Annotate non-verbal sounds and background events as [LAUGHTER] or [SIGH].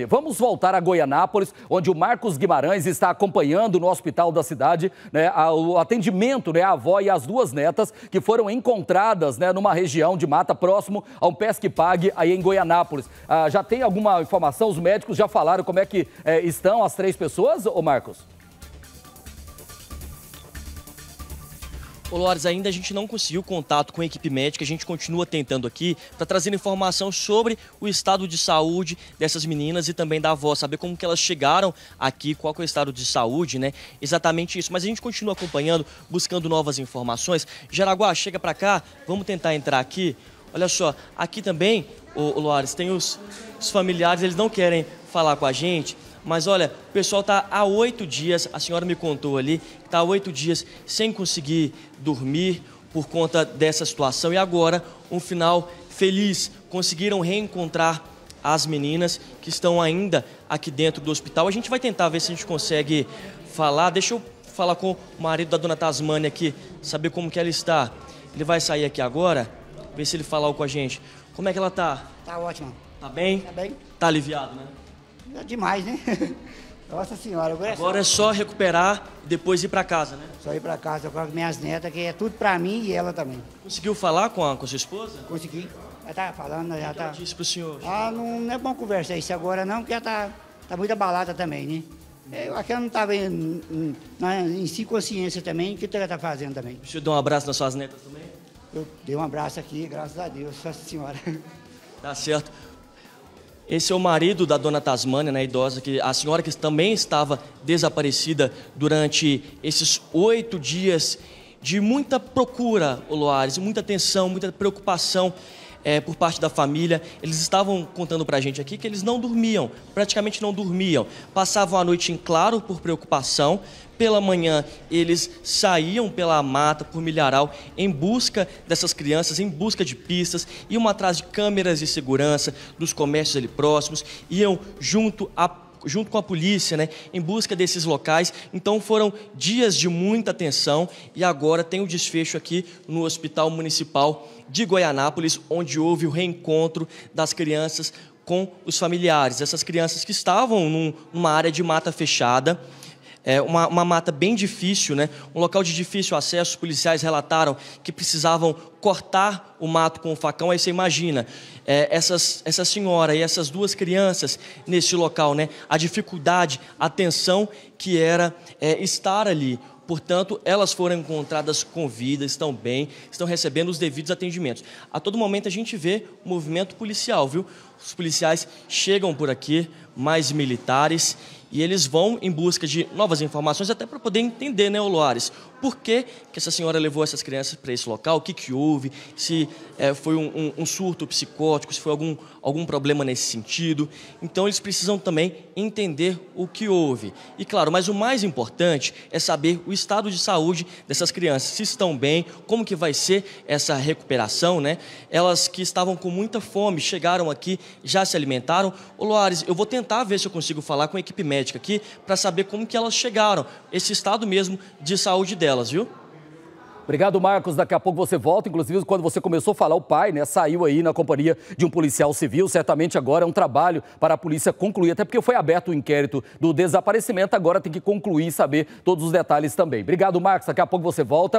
sempre. Vamos voltar a Goianápolis, onde o Marcos Guimarães está acompanhando no hospital da cidade né, o atendimento né, à avó e às duas netas que foram encontradas né, numa região de mata próximo a um pesque pague aí em Goianápolis. Ah, já tem alguma informação? Os médicos já falaram como é que é, estão as três pessoas, ô Marcos? Ô Lores, ainda a gente não conseguiu contato com a equipe médica, a gente continua tentando aqui para trazer informação sobre o estado de saúde dessas meninas e também da avó, saber como que elas chegaram aqui, qual é o estado de saúde, né? Exatamente isso. Mas a gente continua acompanhando, buscando novas informações. Jaraguá, chega para cá, vamos tentar entrar aqui. Olha só, aqui também, o Loares, tem os, os familiares, eles não querem falar com a gente. Mas olha, o pessoal está há oito dias, a senhora me contou ali, está há oito dias sem conseguir dormir por conta dessa situação. E agora, um final feliz. Conseguiram reencontrar as meninas que estão ainda aqui dentro do hospital. A gente vai tentar ver se a gente consegue falar. Deixa eu falar com o marido da dona Tasmania aqui, saber como que ela está. Ele vai sair aqui agora, ver se ele falar com a gente. Como é que ela está? Tá ótima. Tá bem? Tá bem. Tá aliviado, né? É demais, né? [LAUGHS] Nossa senhora, agora é, é só... é só recuperar e depois ir para casa, né? Só ir para casa, agora com minhas netas, que é tudo para mim e ela também. Conseguiu falar com a, com a sua esposa? Consegui. Ela tá falando, ela então tá. Ela disse pro senhor. Ah, não é bom conversar isso agora não, porque ela tá, tá muito abalada também, né? É, eu acho que ela não estava em, em, em, si consciência também, o que ela está fazendo também. Deixa eu dar um abraço nas suas netas também? Eu dei um abraço aqui, graças a Deus, Nossa Senhora. [LAUGHS] Tá certo. Esse é o marido da dona Tasmânia, né, idosa, que a senhora que também estava desaparecida durante esses oito dias de muita procura, Oloares, muita atenção, muita preocupação é, por parte da família. Eles estavam contando para a gente aqui que eles não dormiam, praticamente não dormiam. Passavam a noite em claro por preocupação. Pela manhã, eles saíam pela mata, por milharal, em busca dessas crianças, em busca de pistas, iam atrás de câmeras de segurança dos comércios ali próximos, iam junto a junto com a polícia, né, em busca desses locais. Então foram dias de muita tensão e agora tem o um desfecho aqui no Hospital Municipal de Goianápolis, onde houve o reencontro das crianças com os familiares. Essas crianças que estavam num, numa área de mata fechada é, uma, uma mata bem difícil, né? um local de difícil acesso. Os policiais relataram que precisavam cortar o mato com o facão. Aí você imagina é, essas, essa senhora e essas duas crianças nesse local, né? a dificuldade, a tensão que era é, estar ali. Portanto, elas foram encontradas com vida, estão bem, estão recebendo os devidos atendimentos. A todo momento a gente vê movimento policial, viu? Os policiais chegam por aqui, mais militares, e eles vão em busca de novas informações, até para poder entender, né, Oloares, por que, que essa senhora levou essas crianças para esse local, o que, que houve, se é, foi um, um, um, surto psicótico, se foi algum, algum problema nesse sentido. Então, eles precisam também entender o que houve. E, claro, mas o mais importante é saber o estado de saúde dessas crianças, se estão bem, como que vai ser essa recuperação, né? Elas que estavam com muita fome chegaram aqui, já se alimentaram. Oloares, eu vou tentar ver se eu consigo falar com a equipe médica médica aqui para saber como que elas chegaram, esse estado mesmo de saúde delas, viu? Obrigado, Marcos. Daqui a pouco você volta. Inclusive, quando você começou a falar, o pai né, saiu aí na companhia de um policial civil. Certamente agora é um trabalho para a polícia concluir, até porque foi aberto o inquérito do desaparecimento. Agora tem que concluir e saber todos os detalhes também. Obrigado, Marcos. Daqui a pouco você volta.